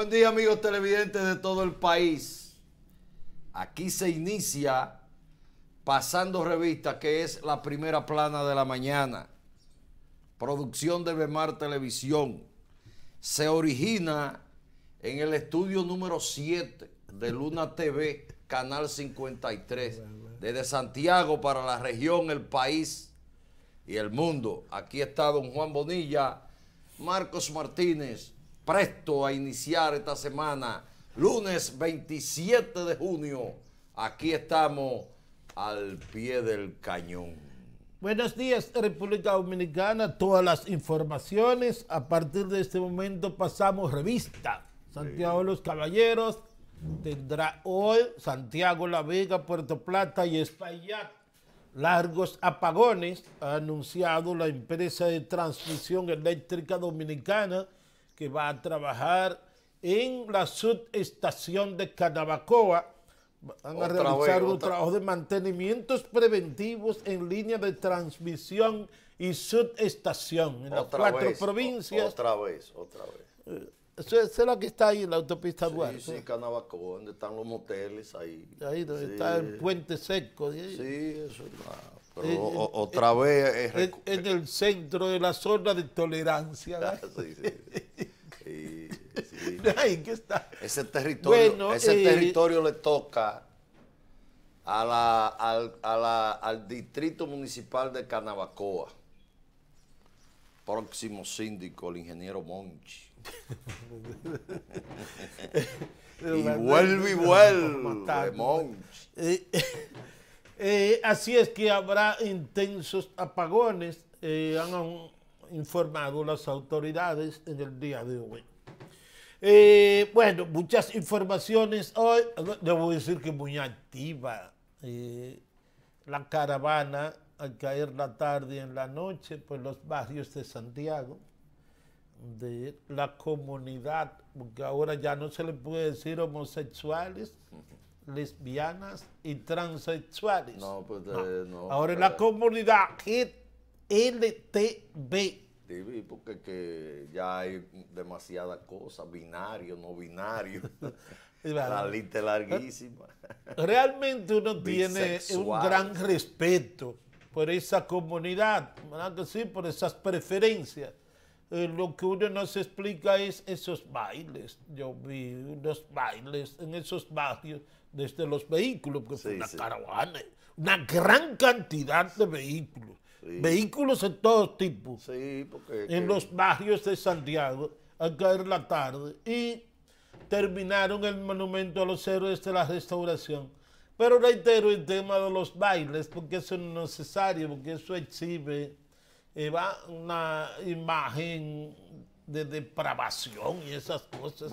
Buen día amigos televidentes de todo el país. Aquí se inicia Pasando Revista, que es la primera plana de la mañana. Producción de Bemar Televisión. Se origina en el estudio número 7 de Luna TV, Canal 53. Desde Santiago para la región, el país y el mundo. Aquí está don Juan Bonilla, Marcos Martínez, presto a iniciar esta semana, lunes 27 de junio. Aquí estamos al pie del cañón. Buenos días, República Dominicana. Todas las informaciones. A partir de este momento pasamos revista. Santiago de los Caballeros tendrá hoy Santiago La Vega, Puerto Plata y Espaillat largos apagones, ha anunciado la empresa de transmisión eléctrica dominicana que va a trabajar en la subestación de Canabacoa. Van a realizar un trabajo de mantenimientos preventivos en línea de transmisión y subestación en las cuatro provincias. otra vez, otra vez. Eso eh, es la que está ahí en la autopista sí, Duarte. Sí, Canabacoa, donde están los moteles ahí. donde está el puente seco. Sí, eso Pero eh, eh, otra vez es en, el centro de la zona de tolerancia. sí, sí. Ese territorio, ese eh, territorio le toca a la, al, distrito municipal de Canabacoa. Próximo síndico, el ingeniero Monchi. y vuelve y vuelve, Monchi. Eh, eh, así es que habrá intensos apagones, han informado las autoridades en el día de hoy. Eh, bueno, muchas informaciones hoy. Debo decir que muy activa. Eh, la caravana al caer la tarde y en la noche por los barrios de Santiago, de la comunidad, porque ahora ya no se le puede decir homosexuales, lesbianas y transexuales. No, pues ah, eh, no. Ahora la comunidad LTB porque ya hay demasiadas cosas, binario, no binario, la lista larguísima. Realmente uno tiene un gran respeto por esa comunidad, Por esas preferencias. Eh, lo que uno nos explica es esos bailes. Yo vi unos bailes en esos barrios desde los vehículos, porque fue una caravana, una gran cantidad de vehículos. Vehículos de todo tipo. En los barrios de Santiago, a caer la tarde. Y terminaron el monumento a los héroes de la restauración. Pero reitero el tema de los bailes, porque eso es necesario, porque eso exhibe eh, va una imagen de depravación y esas cosas.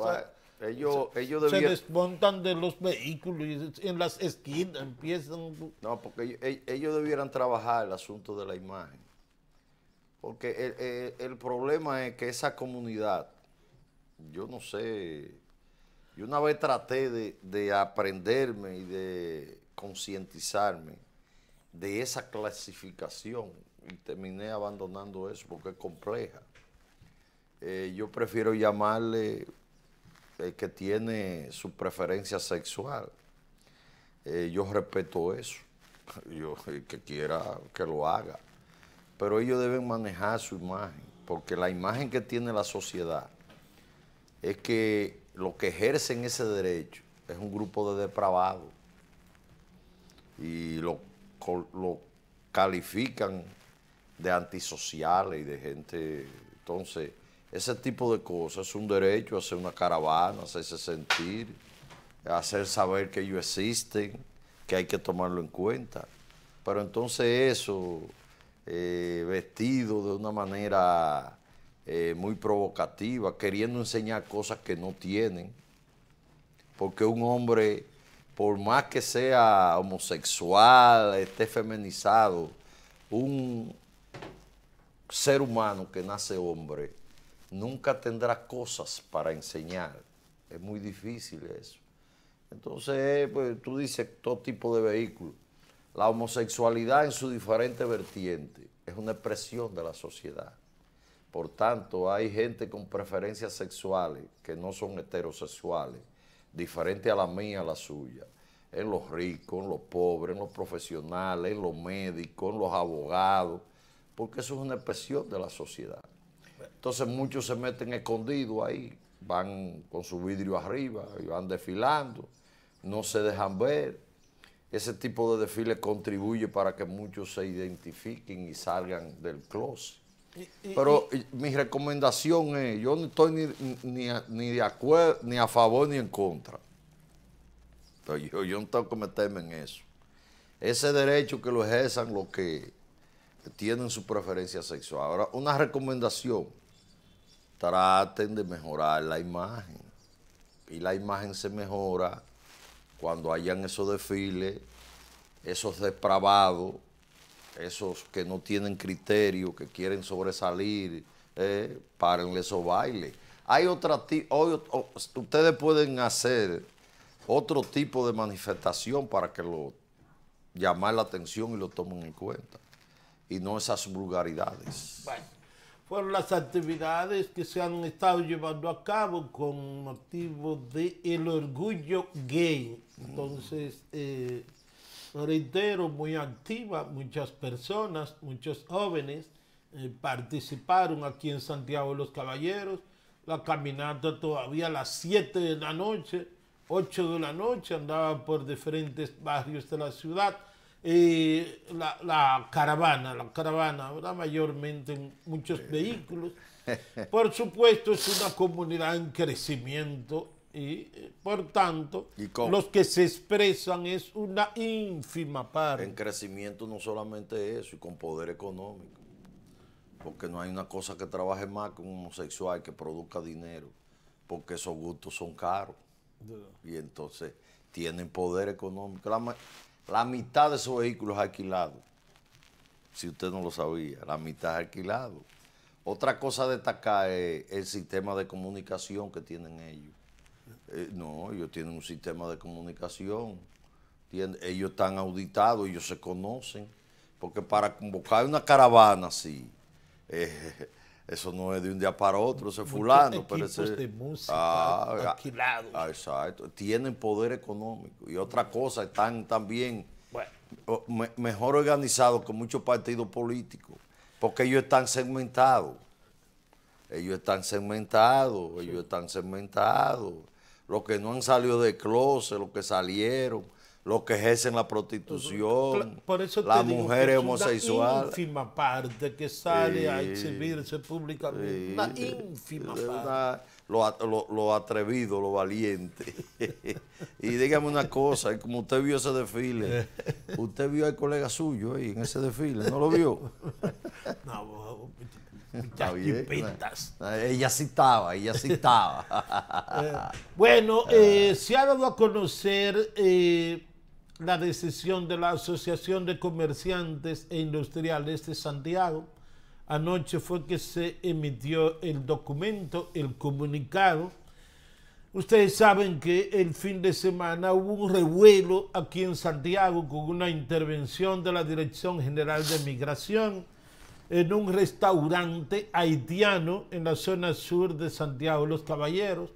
Ellos, se, ellos se desmontan de los vehículos y en las esquinas, empiezan... No, porque ellos, debieran trabajar el asunto de la imagen. Porque el, problema es que esa comunidad, yo no sé, yo una vez traté de, aprenderme y de concientizarme de esa clasificación y terminé abandonando eso porque es compleja. Eh, yo prefiero llamarle el eh, que tiene su preferencia sexual. Eh, yo respeto eso. Yo, el que quiera que lo haga. Pero ellos deben manejar su imagen, porque la imagen que tiene la sociedad es que lo que ejercen ese derecho es un grupo de depravados y lo, lo califican de antisociales y de gente. Entonces. Ese tipo de cosas es un derecho, hacer una caravana, hacerse sentir, hacer saber que ellos existen, que hay que tomarlo en cuenta. Pero entonces eso, eh, vestido de una manera eh, muy provocativa, queriendo enseñar cosas que no tienen, porque un hombre, por más que sea homosexual, esté feminizado, un ser humano que nace hombre, nunca tendrá cosas para enseñar. Es muy difícil eso. Entonces, pues, tú dices todo tipo de vehículos. La homosexualidad en su diferente vertiente es una expresión de la sociedad. Por tanto, hay gente con preferencias sexuales que no son heterosexuales, diferente a la mía, a la suya, en los ricos, en los pobres, en los profesionales, en los médicos, en los abogados, porque eso es una expresión de la sociedad. Entonces muchos se meten escondidos ahí, van con su vidrio arriba y van desfilando, no se dejan ver. Ese tipo de desfile contribuye para que muchos se identifiquen y salgan del closet. Pero mi recomendación es, yo no estoy ni, de acuerdo, ni a favor, ni en contra. yo, yo no tengo que meterme en eso. Ese derecho que lo ejerzan los que tienen su preferencia sexual. Ahora, una recomendación traten de mejorar la imagen. Y la imagen se mejora cuando hayan esos desfiles, esos depravados, esos que no tienen criterio, que quieren sobresalir, eh, párenle esos bailes. Hay otra, hoy, ustedes pueden hacer otro tipo de manifestación para que lo llamen la atención y lo tomen en cuenta. Y no esas vulgaridades fueron las actividades que se han estado llevando a cabo con motivo del el orgullo gay. Entonces, eh, reitero, muy activa, muchas personas, muchos jóvenes eh, participaron aquí en Santiago de los Caballeros. La caminata todavía a las 7 de la noche, 8 de la noche, andaba por diferentes barrios de la ciudad y la, caravana, la caravana, ¿verdad? mayormente muchos vehículos. Por supuesto, es una comunidad en crecimiento y, eh, por tanto, los que se expresan es una ínfima parte. En crecimiento no solamente eso, y con poder económico. Porque no hay una cosa que trabaje más que un homosexual que produzca dinero, porque esos gustos son caros. Y entonces tienen poder económico la mitad de esos vehículos alquilados. Si usted no lo sabía, la mitad es alquilado. Otra cosa a destacar es el sistema de comunicación que tienen ellos. Eh, no, ellos tienen un sistema de comunicación. ellos están auditados, ellos se conocen. Porque para convocar una caravana así, eh, eso no es de un día para otro, ese fulano. Pero ese, ah, ah, ah, exacto. Tienen poder económico. Y otra cosa, están también mejor organizados que muchos partidos políticos. Porque ellos están segmentados. Ellos están segmentados, ellos están segmentados. Los que no han salido de closet, los que salieron los que ejercen la prostitución, las mujeres homosexuales. Una ínfima parte que sale a exhibirse públicamente. una ínfima parte. Lo, atrevido, lo valiente. y dígame una cosa, como usted vio ese desfile, usted vio al colega suyo ahí en ese desfile, ¿no lo vio? no, muchas eh, eh, Ella citaba, ella citaba. Eh, bueno, se ha dado a conocer la decisión de la Asociación de Comerciantes e Industriales de Santiago. Anoche fue que se emitió el documento, el comunicado. Ustedes saben que el fin de semana hubo un revuelo aquí en Santiago con una intervención de la Dirección General de Migración en un restaurante haitiano en la zona sur de Santiago Los Caballeros.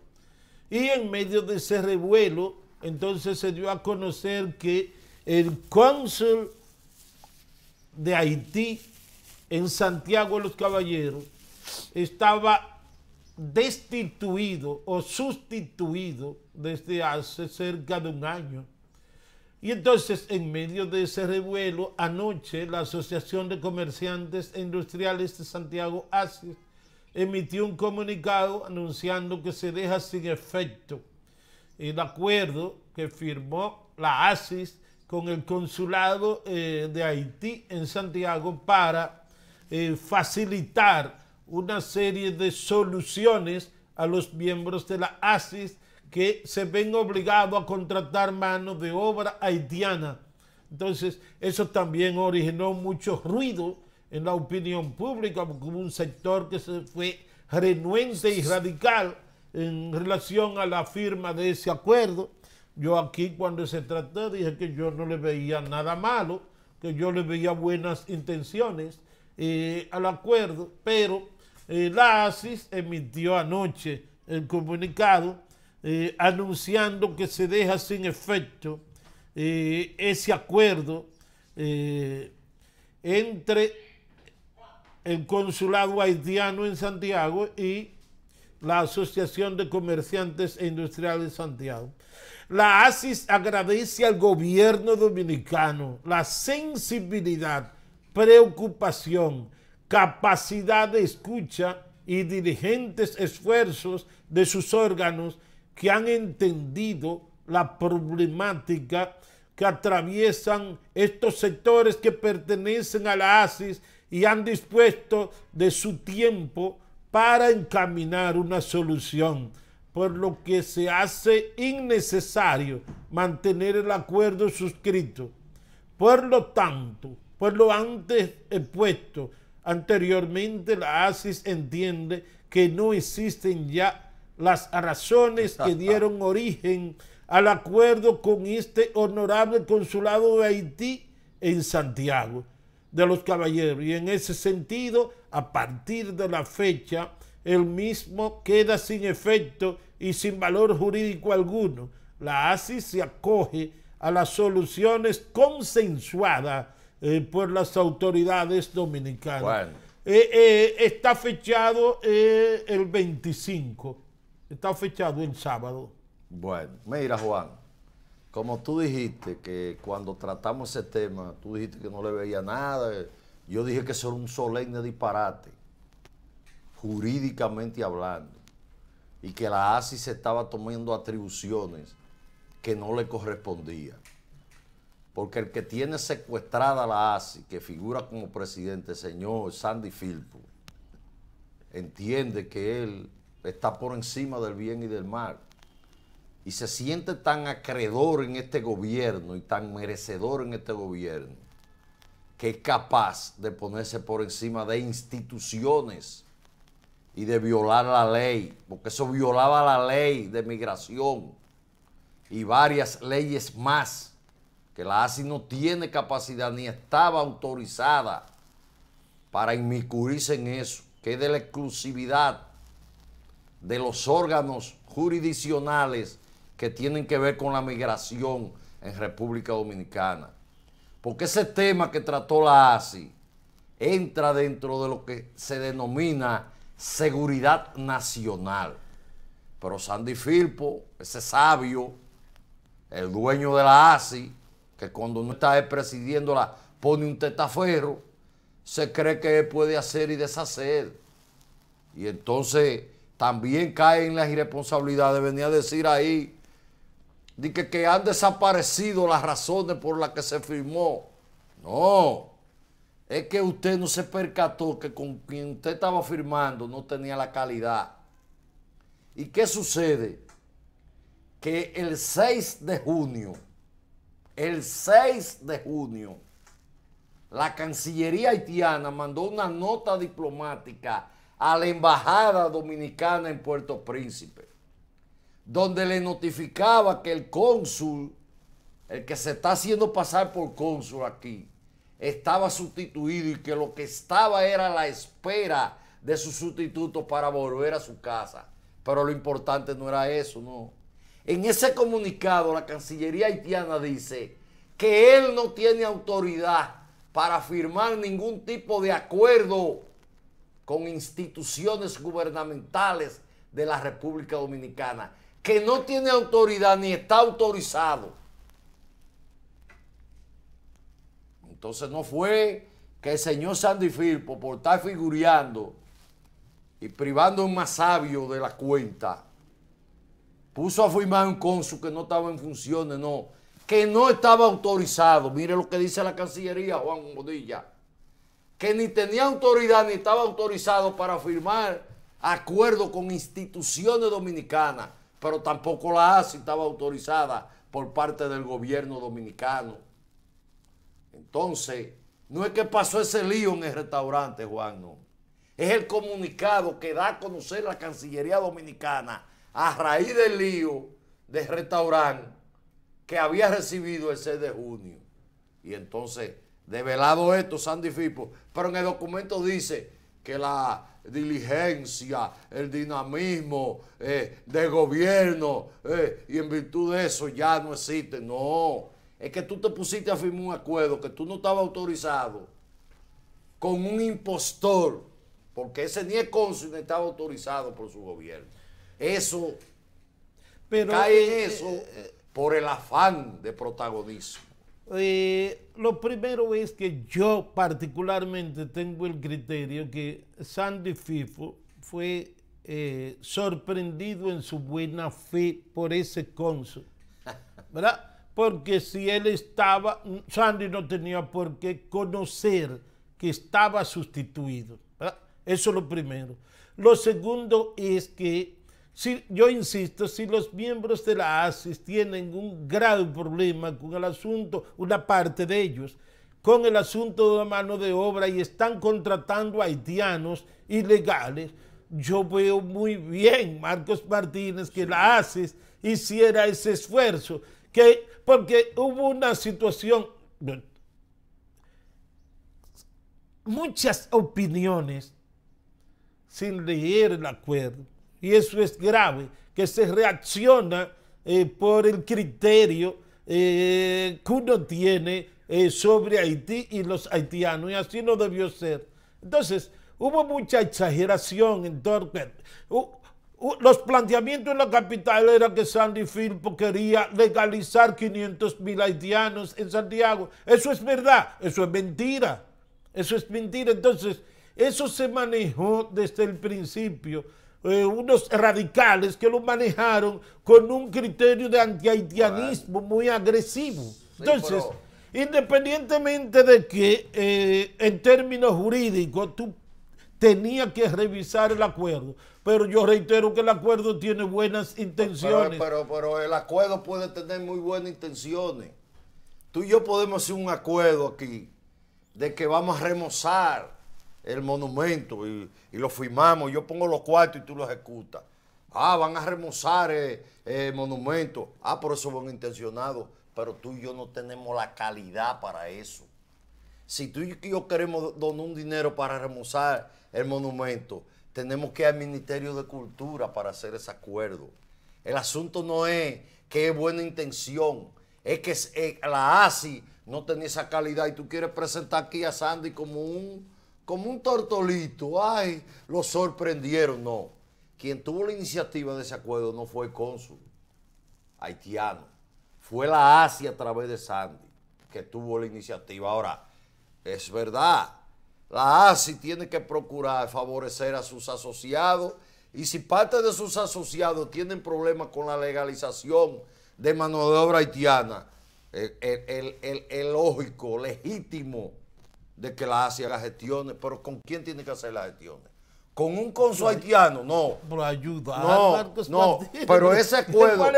Y en medio de ese revuelo entonces se dio a conocer que el cónsul de Haití en Santiago de los Caballeros estaba destituido o sustituido desde hace cerca de un año. Y entonces, en medio de ese revuelo, anoche la Asociación de Comerciantes e Industriales de Santiago, ASIS, emitió un comunicado anunciando que se deja sin efecto el eh, acuerdo que firmó la ASIS con el consulado eh, de Haití en Santiago para eh, facilitar una serie de soluciones a los miembros de la ASIS que se ven obligados a contratar mano de obra haitiana. Entonces, eso también originó mucho ruido en la opinión pública, porque un sector que se fue renuente y radical en relación a la firma de ese acuerdo. Yo aquí cuando se trató dije que yo no le veía nada malo, que yo le veía buenas intenciones eh, al acuerdo, pero eh, la ASIS emitió anoche el comunicado eh, anunciando que se deja sin efecto ese acuerdo entre el consulado haitiano en Santiago y la Asociación de Comerciantes e Industriales de Santiago. La ASIS agradece al gobierno dominicano la sensibilidad, preocupación, capacidad de escucha y dirigentes esfuerzos de sus órganos que han entendido la problemática que atraviesan estos sectores que pertenecen a la ASIS y han dispuesto de su tiempo para encaminar una solución, por lo que se hace innecesario mantener el acuerdo suscrito. Por lo tanto, por lo antes expuesto anteriormente, la ASIS entiende que no existen ya las razones que dieron origen al acuerdo con este honorable consulado de Haití en Santiago de los caballeros. Y en ese sentido, a partir de la fecha, el mismo queda sin efecto y sin valor jurídico alguno. La ASI se acoge a las soluciones consensuadas eh, por las autoridades dominicanas. Eh, eh, está fechado el 25, está fechado el sábado. Bueno, mira Juan, como tú dijiste que cuando tratamos ese tema, tú dijiste que no le veía nada. Yo dije que eso era un solemne disparate, jurídicamente hablando, y que la ASI se estaba tomando atribuciones que no le correspondían. Porque el que tiene secuestrada la ASI, que figura como presidente, señor Sandy Filpo, entiende que él está por encima del bien y del mal y se siente tan acreedor en este gobierno y tan merecedor en este gobierno que es capaz de ponerse por encima de instituciones y de violar la ley, porque eso violaba la ley de migración y varias leyes más, que la ASI no tiene capacidad ni estaba autorizada para inmiscuirse en eso, que es de la exclusividad de los órganos jurisdiccionales que tienen que ver con la migración en República Dominicana. Porque ese tema que trató la ASI entra dentro de lo que se denomina seguridad nacional. Pero Sandy Filpo, ese sabio, el dueño de la ASI, que cuando no está presidiéndola pone un tetaferro, se cree que puede hacer y deshacer. Y entonces también cae en las irresponsabilidades. venir a decir ahí de que, han desaparecido las razones por las que se firmó. No, es que usted no se percató que con quien usted estaba firmando no tenía la calidad. ¿Y qué sucede? Que el 6 de junio, el 6 de junio, la Cancillería haitiana mandó una nota diplomática a la Embajada Dominicana en Puerto Príncipe donde le notificaba que el cónsul, el que se está haciendo pasar por cónsul aquí, estaba sustituido y que lo que estaba era la espera de su sustituto para volver a su casa. Pero lo importante no era eso, no. En ese comunicado la Cancillería haitiana dice que él no tiene autoridad para firmar ningún tipo de acuerdo con instituciones gubernamentales de la República Dominicana que no tiene autoridad ni está autorizado. Entonces no fue que el señor Sandy Firpo, por estar figureando y privando a un más sabio de la cuenta, puso a firmar un cónsul que no estaba en funciones, no, que no estaba autorizado. Mire lo que dice la Cancillería, Juan Modilla, que ni tenía autoridad ni estaba autorizado para firmar acuerdo con instituciones dominicanas pero tampoco la ASI estaba autorizada por parte del gobierno dominicano. Entonces, no es que pasó ese lío en el restaurante, Juan, no. Es el comunicado que da a conocer la Cancillería Dominicana a raíz del lío del restaurante que había recibido el 6 de junio. Y entonces, develado esto, Sandy Fipo, pero en el documento dice que la diligencia, el dinamismo eh, de gobierno, eh, y en virtud de eso ya no existe. No, es que tú te pusiste a firmar un acuerdo que tú no estabas autorizado con un impostor, porque ese ni es cónsul estaba autorizado por su gobierno. Eso, Pero, cae en eh, eso por el afán de protagonismo. Eh, lo primero es que yo particularmente tengo el criterio que Sandy Fifo fue eh, sorprendido en su buena fe por ese cónsul, ¿verdad? Porque si él estaba, Sandy no tenía por qué conocer que estaba sustituido, Eso es lo primero. Lo segundo es que yo insisto, si los miembros de la ASIS tienen un grave problema con el asunto, una parte de ellos, con el asunto de la mano de obra y están contratando haitianos ilegales, yo veo muy bien, Marcos Martínez, que la ASIS hiciera ese esfuerzo, que, porque hubo una situación, muchas opiniones sin leer el acuerdo y eso es grave, que se reacciona eh, por el criterio eh, que uno tiene eh, sobre Haití y los haitianos, y así no debió ser. Entonces, hubo mucha exageración en torno. los planteamientos en la capital era que Sandy Filpo quería legalizar 500 mil haitianos en Santiago. Eso es verdad, eso es mentira. Eso es mentira. Entonces, eso se manejó desde el principio eh, unos radicales que lo manejaron con un criterio de antihaitianismo muy agresivo. Entonces, independientemente de que eh, en términos jurídicos tú tenías que revisar el acuerdo, pero yo reitero que el acuerdo tiene buenas intenciones. Pero, pero, pero el acuerdo puede tener muy buenas intenciones. Tú y yo podemos hacer un acuerdo aquí de que vamos a remozar el monumento y, lo firmamos, yo pongo los cuartos y tú lo ejecutas. Ah, van a remozar eh, eh, el, monumento. Ah, por eso van intencionados. Pero tú y yo no tenemos la calidad para eso. Si tú y yo queremos donar un dinero para remozar el monumento, tenemos que ir al Ministerio de Cultura para hacer ese acuerdo. El asunto no es que es buena intención, es que eh, la ASI no tenía esa calidad y tú quieres presentar aquí a Sandy como un como un tortolito, ay, lo sorprendieron. No, quien tuvo la iniciativa de ese acuerdo no fue el cónsul haitiano, fue la ASI a través de Sandy que tuvo la iniciativa. Ahora, es verdad, la ASI tiene que procurar favorecer a sus asociados y si parte de sus asociados tienen problemas con la legalización de mano de obra haitiana, eh, el, el lógico, legítimo de que la Asia haga gestiones, pero ¿con quién tiene que hacer las gestiones? Con un consul haitiano, no. Pero ayuda. No, no, pero ese acuerdo.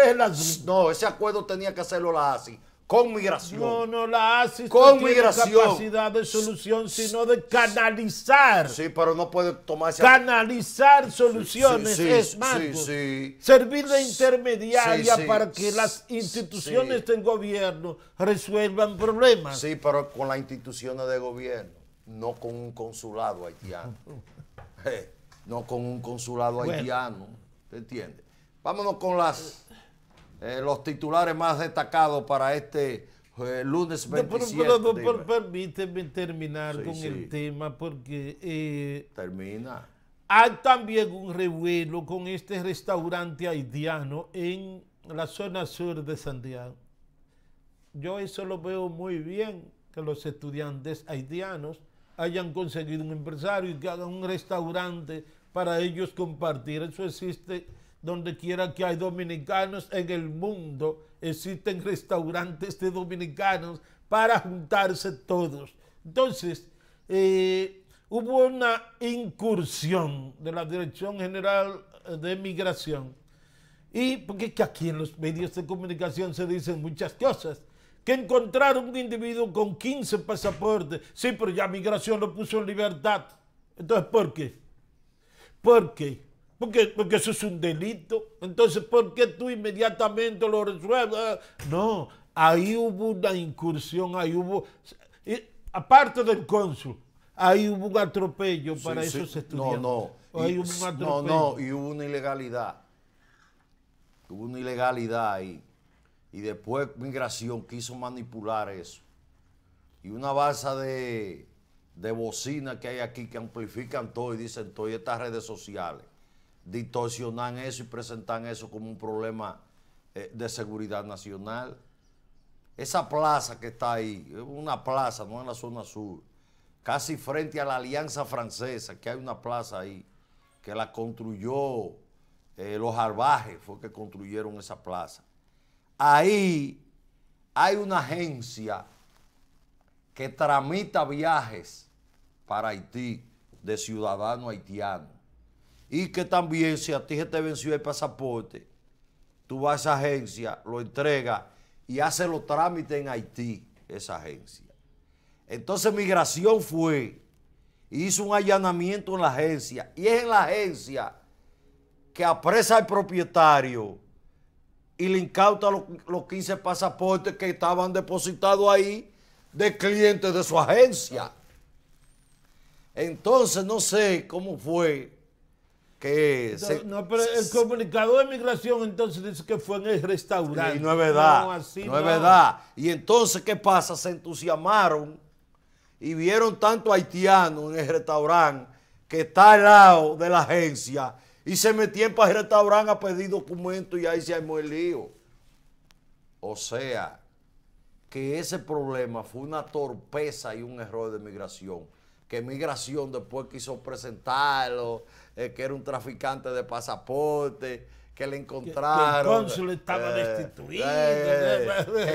no, ese acuerdo tenía que hacerlo la ASI con migración. No, no la hace. Con no capacidad de solución, sino de canalizar. Sí, pero no puede tomarse. Canalizar soluciones es más. Sí, servir de intermediaria para que las instituciones del gobierno resuelvan problemas. Sí, pero con las instituciones de gobierno, no con un consulado haitiano. Eh, no con un consulado haitiano. ¿Te entiende? Vámonos con las eh, los titulares más destacados para este eh, lunes 27. Pero, permíteme terminar con el tema porque... Eh, Termina. Hay también un revuelo con este restaurante haitiano en la zona sur de Santiago. Yo eso lo veo muy bien, que los estudiantes haitianos hayan conseguido un empresario y que hagan un restaurante para ellos compartir. Eso existe donde quiera que hay dominicanos en el mundo, existen restaurantes de dominicanos para juntarse todos. Entonces, eh, hubo una incursión de la Dirección General de Migración. Y porque que aquí en los medios de comunicación se dicen muchas cosas. Que encontraron un individuo con 15 pasaportes. Sí, pero ya migración lo puso en libertad. Entonces, ¿por qué? Porque porque, eso es un delito. Entonces, ¿por qué tú inmediatamente lo resuelves? Ah, no, ahí hubo una incursión, ahí hubo, aparte del cónsul, ahí hubo un atropello para esos estudiantes. No, no. Y, hubo no, no, y hubo una ilegalidad. Hubo una ilegalidad ahí. Y después Migración quiso manipular eso. Y una base de, de bocina que hay aquí que amplifican todo y dicen todo y estas redes sociales distorsionan eso y presentan eso como un problema eh, de seguridad nacional. Esa plaza que está ahí, una plaza, no en la zona sur, casi frente a la Alianza Francesa, que hay una plaza ahí, que la construyó eh, los Arbajes, fue que construyeron esa plaza. Ahí hay una agencia que tramita viajes para Haití de ciudadano haitiano. Y que también si a ti se te venció el pasaporte, tú vas a esa agencia, lo entrega y hace los trámites en Haití, esa agencia. Entonces Migración fue, hizo un allanamiento en la agencia y es en la agencia que apresa al propietario y le incauta los 15 pasaportes que estaban depositados ahí de clientes de su agencia. Entonces no sé cómo fue no, pero el comunicado de migración entonces dice que fue en el restaurante. Y no es verdad. No, es verdad. Y entonces, ¿qué pasa? Se entusiasmaron y vieron tanto haitiano en el restaurante que está al lado de la agencia y se metían para el restaurante a pedir documentos y ahí se armó el lío. O sea, que ese problema fue una torpeza y un error de migración. Que migración después quiso presentarlo eh, que era un traficante de pasaporte, que le encontraron. Que el cónsul estaba eh, destituido. Eh,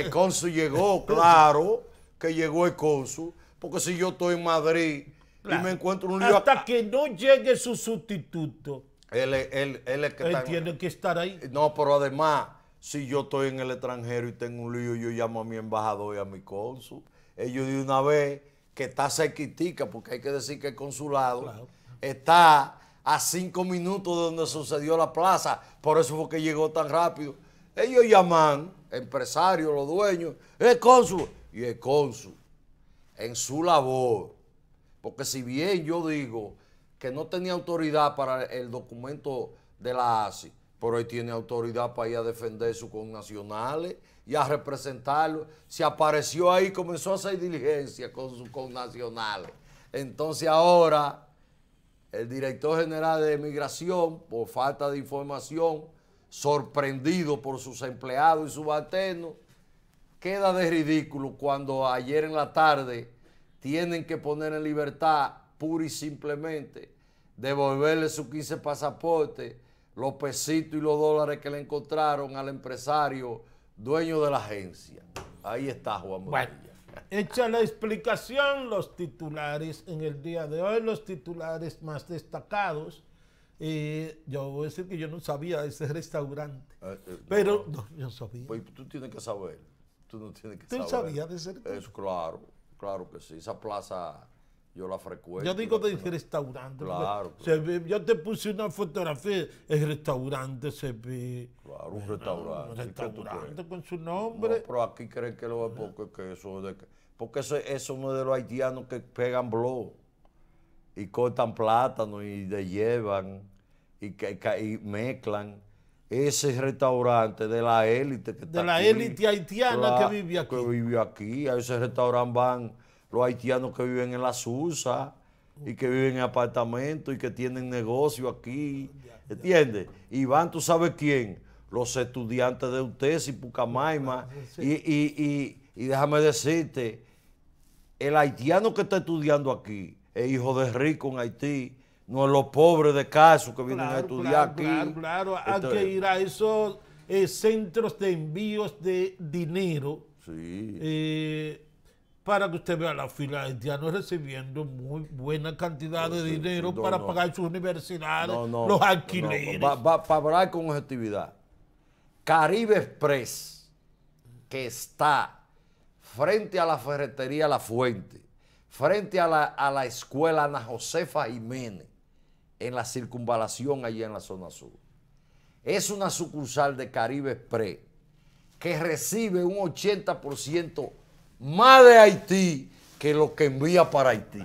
el cónsul llegó, claro, que llegó el cónsul, porque si yo estoy en Madrid y me encuentro un lío. Hasta que no llegue su sustituto. Él, él, él, que está tiene que estar ahí. No, pero además, si yo estoy en el extranjero y tengo un lío, yo llamo a mi embajador y a mi cónsul. Ellos de una vez, que está cerquitica, porque hay que decir que el consulado está a cinco minutos de donde sucedió la plaza. Por eso fue que llegó tan rápido. Ellos llaman, empresarios, los dueños, el cónsul. Y el cónsul, en su labor, porque si bien yo digo que no tenía autoridad para el documento de la ASI, pero él tiene autoridad para ir a defender sus connacionales y a representarlos. Se apareció ahí, comenzó a hacer diligencia con sus connacionales. Entonces ahora el director general de migración, por falta de información, sorprendido por sus empleados y subalternos, queda de ridículo cuando ayer en la tarde tienen que poner en libertad pura y simplemente, devolverle sus 15 pasaportes, los pesitos y los dólares que le encontraron al empresario dueño de la agencia. Ahí está Juan Hecha la explicación, los titulares en el día de hoy, los titulares más destacados. yo voy a decir que yo no sabía de ese restaurante, ah, eh, pero no, no, sabía. Pues tú tienes que saber, tú no tienes que saber. ¿Tú sabías de ese restaurante? claro, claro que sí. Esa plaza yo la frecuento. Yo digo del restaurante. Claro. yo te puse una fotografía. El restaurante se ve. Claro, un restaurante. Un restaurante con su nombre. pero aquí creen que lo es porque eso es de, Porque eso, eso de los haitianos que pegan blow y cortan plátano y le llevan y, y mezclan ese restaurante de la élite que de la élite haitiana que vive aquí. Que vive aquí. A ese restaurante van los haitianos que viven en la sursa y que viven en apartamentos y que tienen negocio aquí, ¿entiendes? Y van, tú sabes quién, los estudiantes de UTES y Pucamaima. Y, déjame decirte, el haitiano que está estudiando aquí es hijo de rico en Haití, no es los pobres de caso que vienen a estudiar aquí. Claro, claro, hay que ir a esos eh, centros de envíos de dinero. Sí. Eh, para que usted vea la fila de recibiendo muy buena cantidad de dinero para pagar sus universidades, los alquileres. para hablar con objetividad, Caribe Express, que está frente a la ferretería La Fuente, frente a la, escuela Ana Josefa Jiménez, en la circunvalación allí en la zona sur. Es una sucursal de Caribe Express que recibe un 80% más de Haití que lo que envía para Haití.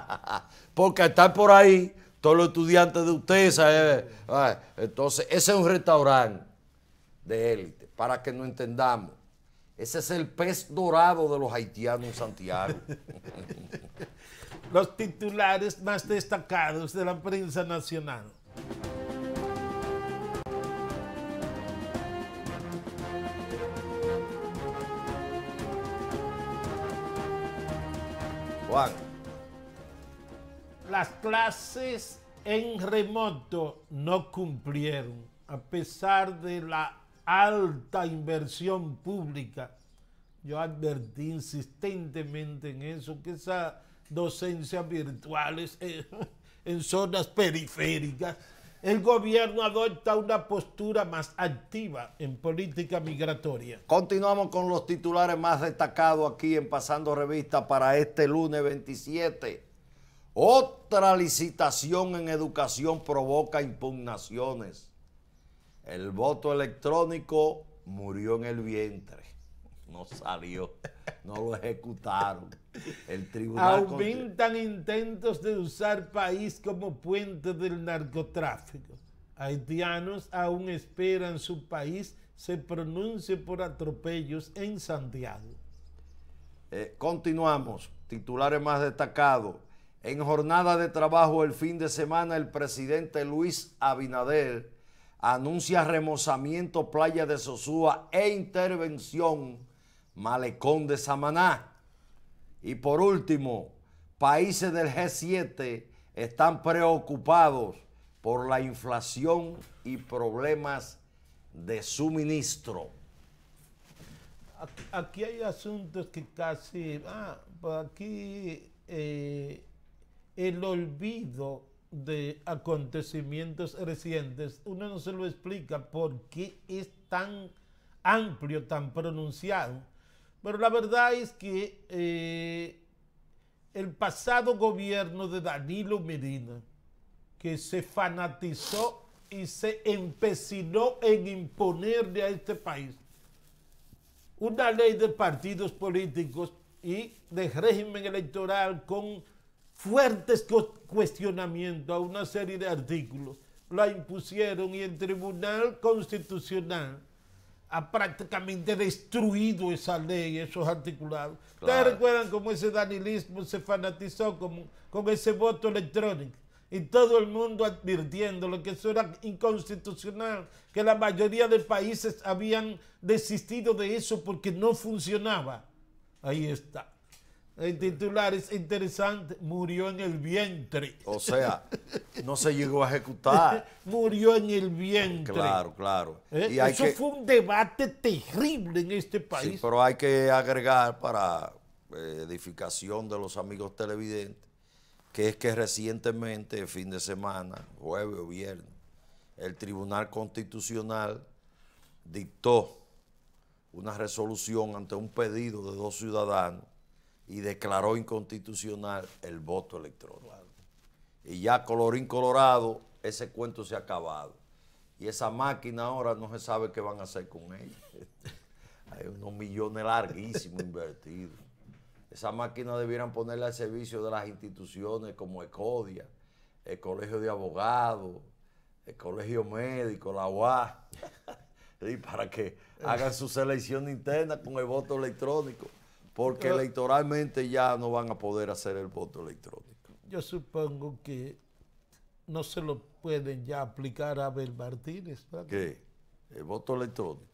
Porque están por ahí todos los estudiantes de ustedes. Eh, eh, entonces, ese es un restaurante de élite, para que no entendamos. Ese es el pez dorado de los haitianos en Santiago. los titulares más destacados de la prensa nacional. Las clases en remoto no cumplieron, a pesar de la alta inversión pública. Yo advertí insistentemente en eso, que esas docencias virtuales eh, en zonas periféricas el gobierno adopta una postura más activa en política migratoria. Continuamos con los titulares más destacados aquí en Pasando Revista para este lunes 27. Otra licitación en educación provoca impugnaciones. El voto electrónico murió en el vientre. No salió. No lo ejecutaron. El tribunal. Aumentan intentos de usar país como puente del narcotráfico. Haitianos aún esperan su país se pronuncie por atropellos en Santiago. Eh, continuamos. Titulares más destacados. En jornada de trabajo el fin de semana, el presidente Luis Abinader anuncia remozamiento playa de Sosúa e intervención Malecón de Samaná. Y por último, países del G7 están preocupados por la inflación y problemas de suministro. Aquí hay asuntos que casi, ah, pues aquí eh, el olvido de acontecimientos recientes, uno no se lo explica por qué es tan amplio, tan pronunciado pero la verdad es que eh, el pasado gobierno de Danilo Medina, que se fanatizó y se empecinó en imponerle a este país una ley de partidos políticos y de régimen electoral con fuertes cuestionamientos a una serie de artículos, la impusieron y el Tribunal Constitucional ha prácticamente destruido esa ley, esos articulados. ¿Ustedes recuerdan cómo ese danilismo se fanatizó con, con ese voto electrónico? Y todo el mundo advirtiéndolo que eso era inconstitucional, que la mayoría de países habían desistido de eso porque no funcionaba. Ahí está. El titular es interesante, murió en el vientre. O sea, no se llegó a ejecutar. murió en el vientre. Claro, claro. Eh, y Eso fue un debate terrible en este país. Sí, pero hay que agregar para eh, edificación de los amigos televidentes, que es que recientemente, fin de semana, jueves o viernes, el Tribunal Constitucional dictó una resolución ante un pedido de dos ciudadanos y declaró inconstitucional el voto electrónico. Y ya colorín colorado, ese cuento se ha acabado. Y esa máquina ahora no se sabe qué van a hacer con ella. Hay unos millones larguísimos invertidos. Esa máquina debieran ponerla al servicio de las instituciones como Ecodia, el Colegio de Abogados, el Colegio Médico, la UA, y para que hagan su selección interna con el voto electrónico. Porque electoralmente ya no van a poder hacer el voto electrónico. Yo supongo que no se lo pueden ya aplicar a Abel Martínez. ¿verdad? ¿Qué? ¿El voto electrónico?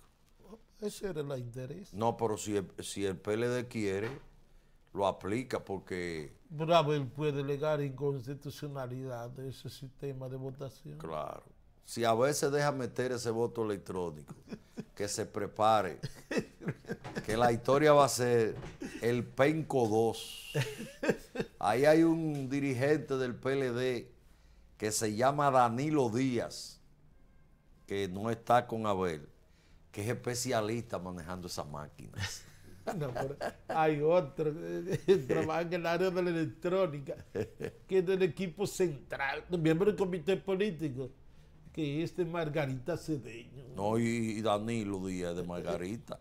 Ese era el interés. No, pero si el, si el PLD quiere, lo aplica porque... Pero Abel puede legar inconstitucionalidad de ese sistema de votación. Claro. Si a veces deja meter ese voto electrónico, que se prepare. que la historia va a ser el Penco 2. Ahí hay un dirigente del PLD que se llama Danilo Díaz, que no está con Abel, que es especialista manejando esas máquinas. hay otro, eh, eh, trabaja en el área de la electrónica, que es del equipo central, miembro del comité político, que es de Margarita Cedeño. No, y Danilo Díaz de Margarita.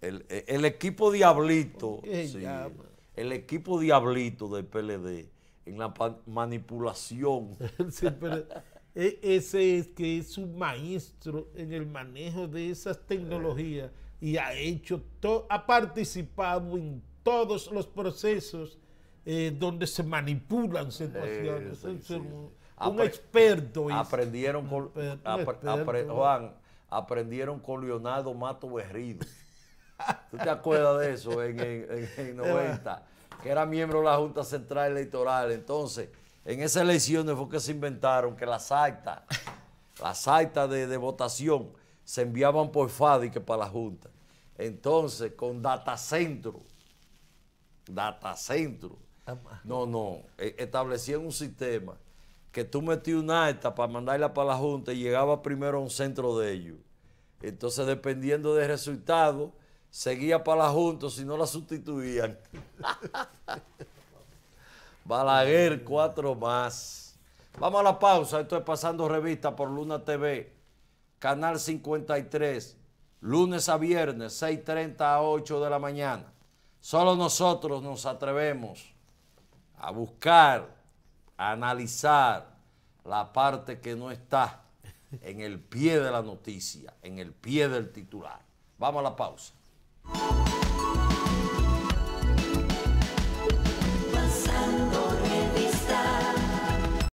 El, equipo Diablito, el equipo Diablito del PLD en la manipulación. E, ese es que es un maestro en el manejo de esas tecnologías y ha hecho, ha participado en todos los procesos eh, donde se manipulan situaciones. un, experto. Aprendieron con, aprendieron con Leonardo Mato Berrido. ¿Tú te acuerdas de eso en el 90? Que era miembro de la Junta Central Electoral. Entonces, en esas elecciones fue que se inventaron que las actas, las actas de, votación, se enviaban por FADIC para la Junta. Entonces, con datacentro, datacentro, ah, no, no, e, establecían un sistema que tú metías una acta para mandarla para la Junta y llegaba primero a un centro de ellos. Entonces, dependiendo del resultado, seguía para la Junta si no la sustituían. Balaguer, cuatro más. Vamos a la pausa. Estoy Pasando Revista por Luna TV, Canal 53, lunes a viernes, 6.30 a 8 de la mañana. Solo nosotros nos atrevemos a buscar, a analizar la parte que no está en el pie de la noticia, en el pie del titular. Vamos a la pausa. Música